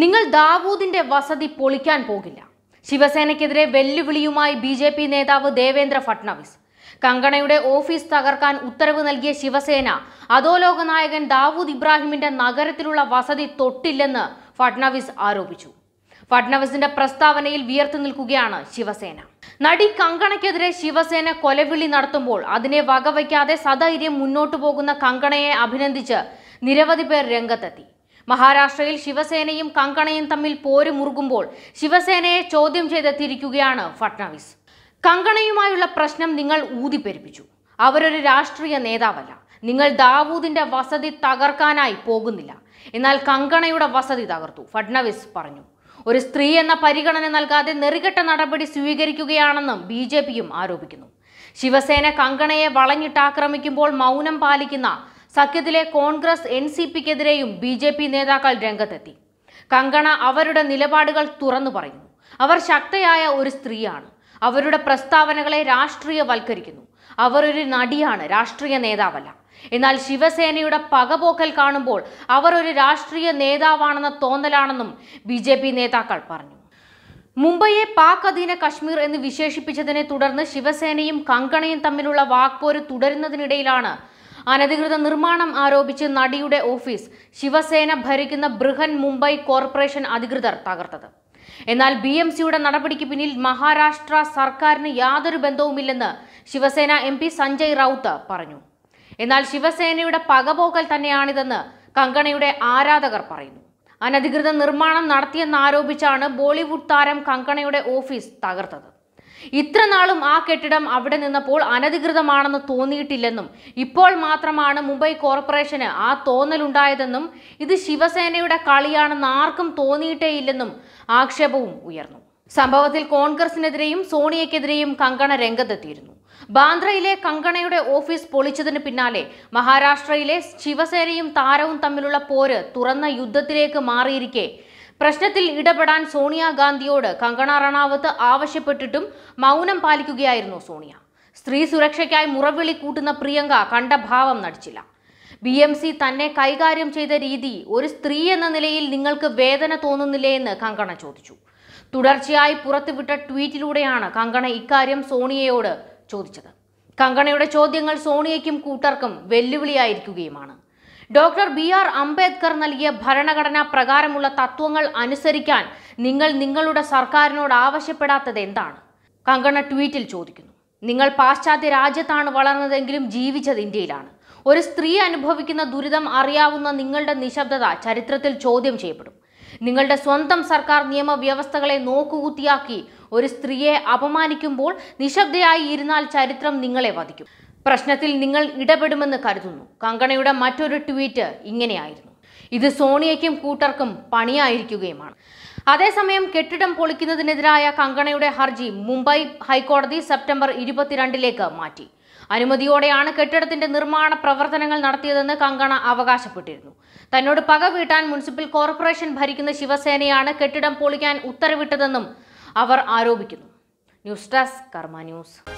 നിങ്ങൾ ദാവൂദിന്റെ വസതി പൊളിക്കാൻ പോകില്ല ശിവസേനയ്ക്കെതിരെ വെല്ലുവിളിയുമായി ബി ജെ പി നേതാവ് ദേവേന്ദ്ര ഫട്നാവിസ് കങ്കണയുടെ ഓഫീസ് തകർക്കാൻ ഉത്തരവ് നൽകിയ ശിവസേന അധോലോക നായകൻ ദാവൂദ് ഇബ്രാഹിമിന്റെ നഗരത്തിലുള്ള വസതി തൊട്ടില്ലെന്ന് ഫട്നാവിസ് ആരോപിച്ചു ഫട്നാവിസിന്റെ പ്രസ്താവനയിൽ വിയർത്തു നിൽക്കുകയാണ് ശിവസേന നടി കങ്കണയ്ക്കെതിരെ ശിവസേന കൊലവിളി നടത്തുമ്പോൾ അതിനെ വകവയ്ക്കാതെ സധൈര്യം മുന്നോട്ടു പോകുന്ന കങ്കണയെ അഭിനന്ദിച്ച് നിരവധി പേർ രംഗത്തെത്തി മഹാരാഷ്ട്രയിൽ ശിവസേനയും കങ്കണയും തമ്മിൽ മുറുകുമ്പോൾ ശിവസേനയെ ചോദ്യം ചെയ്തെത്തിയിരിക്കുകയാണ് ഫട്നാവിസ് കങ്കണയുമായുള്ള പ്രശ്നം നിങ്ങൾ ഊതിപ്പെരുപ്പിച്ചു അവരൊരു രാഷ്ട്രീയ നേതാവല്ല നിങ്ങൾ ദാവൂദിന്റെ വസതി തകർക്കാനായി പോകുന്നില്ല എന്നാൽ കങ്കണയുടെ വസതി തകർത്തു ഫട്നാവിസ് പറഞ്ഞു ഒരു സ്ത്രീ എന്ന പരിഗണന നൽകാതെ നെറികെട്ട നടപടി സ്വീകരിക്കുകയാണെന്നും ബി ജെ പിയും ആരോപിക്കുന്നു ശിവസേന കങ്കണയെ വളഞ്ഞിട്ടാക്രമിക്കുമ്പോൾ മൗനം പാലിക്കുന്ന സഖ്യത്തിലെ കോൺഗ്രസ് എൻ സി പിക്കെതിരെയും ബി ജെ പി നേതാക്കൾ രംഗത്തെത്തി കങ്കണ അവരുടെ നിലപാടുകൾ തുറന്നു പറയുന്നു അവർ ശക്തയായ ഒരു സ്ത്രീയാണ് അവരുടെ പ്രസ്താവനകളെ രാഷ്ട്രീയവൽക്കരിക്കുന്നു അവർ ഒരു നടിയാണ് രാഷ്ട്രീയ നേതാവല്ല എന്നാൽ ശിവസേനയുടെ പകപോക്കൽ കാണുമ്പോൾ അവർ ഒരു രാഷ്ട്രീയ നേതാവാണെന്ന തോന്നലാണെന്നും ബി ജെ പി നേതാക്കൾ പറഞ്ഞു മുംബൈയെ പാക് അധീന കശ്മീർ എന്ന് വിശേഷിപ്പിച്ചതിനെ തുടർന്ന് ശിവസേനയും കങ്കണയും തമ്മിലുള്ള വാക്പോര് തുടരുന്നതിനിടയിലാണ് അനധികൃത നിർമ്മാണം ആരോപിച്ച് നടിയുടെ ഓഫീസ് ശിവസേന ഭരിക്കുന്ന ബൃഹൻ മുംബൈ കോർപ്പറേഷൻ അധികൃതർ തകർത്തത് എന്നാൽ ബി എം സിയുടെ നടപടിക്ക് പിന്നിൽ മഹാരാഷ്ട്ര സർക്കാരിന് യാതൊരു ബന്ധവുമില്ലെന്ന് ശിവസേന എം പി സഞ്ജയ് റൌത്ത് പറഞ്ഞു എന്നാൽ ശിവസേനയുടെ പകപോകൽ തന്നെയാണിതെന്ന് കങ്കണയുടെ ആരാധകർ പറയുന്നു അനധികൃത നിർമ്മാണം നടത്തിയെന്നാരോപിച്ചാണ് ബോളിവുഡ് താരം കങ്കണയുടെ ഓഫീസ് തകർത്തത് ഇത്ര നാളും ആ കെട്ടിടം അവിടെ നിന്നപ്പോൾ അനധികൃതമാണെന്ന് തോന്നിയിട്ടില്ലെന്നും ഇപ്പോൾ മാത്രമാണ് മുംബൈ കോർപ്പറേഷന് ആ തോന്നലുണ്ടായതെന്നും ഇത് ശിവസേനയുടെ കളിയാണെന്ന് ആർക്കും തോന്നിയിട്ടേയില്ലെന്നും ആക്ഷേപവും ഉയർന്നു സംഭവത്തിൽ കോൺഗ്രസിനെതിരെയും സോണിയക്കെതിരെയും കങ്കണ രംഗത്തെത്തിയിരുന്നു ബാന്ദ്രയിലെ കങ്കണയുടെ ഓഫീസ് പൊളിച്ചതിന് പിന്നാലെ മഹാരാഷ്ട്രയിലെ ശിവസേനയും താരവും തമ്മിലുള്ള പോര് തുറന്ന യുദ്ധത്തിലേക്ക് മാറിയിരിക്കെ പ്രശ്നത്തിൽ ഇടപെടാൻ സോണിയാഗാന്ധിയോട് കങ്കണ റണാവത്ത് ആവശ്യപ്പെട്ടിട്ടും മൗനം പാലിക്കുകയായിരുന്നു സോണിയ സ്ത്രീ സുരക്ഷയ്ക്കായി മുറവിളി കൂട്ടുന്ന പ്രിയങ്ക കണ്ട ഭാവം നടിച്ചില്ല ബി എം സി തന്നെ കൈകാര്യം ചെയ്ത രീതി ഒരു സ്ത്രീ എന്ന നിലയിൽ നിങ്ങൾക്ക് വേദന തോന്നുന്നില്ലേ എന്ന് കങ്കണ ചോദിച്ചു തുടർച്ചയായി പുറത്തുവിട്ട ട്വീറ്റിലൂടെയാണ് കങ്കണ ഇക്കാര്യം സോണിയയോട് ചോദിച്ചത് കങ്കണയുടെ ചോദ്യങ്ങൾ സോണിയയ്ക്കും കൂട്ടർക്കും വെല്ലുവിളിയായിരിക്കുകയുമാണ് ഡോക്ടർ ബി ആർ അംബേദ്കർ നൽകിയ ഭരണഘടനാ പ്രകാരമുള്ള തത്വങ്ങൾ അനുസരിക്കാൻ നിങ്ങൾ നിങ്ങളുടെ സർക്കാരിനോട് ആവശ്യപ്പെടാത്തത് എന്താണ് കങ്കണ ട്വീറ്റിൽ ചോദിക്കുന്നു നിങ്ങൾ പാശ്ചാത്യ രാജ്യത്താണ് വളർന്നതെങ്കിലും ജീവിച്ചത് ഇന്ത്യയിലാണ് ഒരു സ്ത്രീ അനുഭവിക്കുന്ന ദുരിതം അറിയാവുന്ന നിങ്ങളുടെ നിശബ്ദത ചരിത്രത്തിൽ ചോദ്യം ചെയ്യപ്പെടും നിങ്ങളുടെ സ്വന്തം സർക്കാർ നിയമവ്യവസ്ഥകളെ നോക്കുകുത്തിയാക്കി ഒരു സ്ത്രീയെ അപമാനിക്കുമ്പോൾ നിശബ്ദയായി ഇരുന്നാൽ ചരിത്രം നിങ്ങളെ വധിക്കും പ്രശ്നത്തിൽ നിങ്ങൾ ഇടപെടുമെന്ന് കരുതുന്നു കങ്കണയുടെ മറ്റൊരു ട്വീറ്റ് ഇങ്ങനെയായിരുന്നു ഇത് സോണിയയ്ക്കും കൂട്ടർക്കും പണിയായിരിക്കുകയുമാണ് അതേസമയം കെട്ടിടം പൊളിക്കുന്നതിനെതിരായ കങ്കണയുടെ ഹർജി മുംബൈ ഹൈക്കോടതി സെപ്റ്റംബർ ഇരുപത്തിരണ്ടിലേക്ക് മാറ്റി അനുമതിയോടെയാണ് കെട്ടിടത്തിന്റെ നിർമ്മാണ പ്രവർത്തനങ്ങൾ നടത്തിയതെന്ന് കങ്കണ അവകാശപ്പെട്ടിരുന്നു തന്നോട് പക വീട്ടാൻ മുനിസിപ്പൽ കോർപ്പറേഷൻ ഭരിക്കുന്ന ശിവസേനയാണ് കെട്ടിടം പൊളിക്കാൻ ഉത്തരവിട്ടതെന്നും അവർ ആരോപിക്കുന്നു ന്യൂസ് ഡെസ്ക് കർമ്മ ന്യൂസ്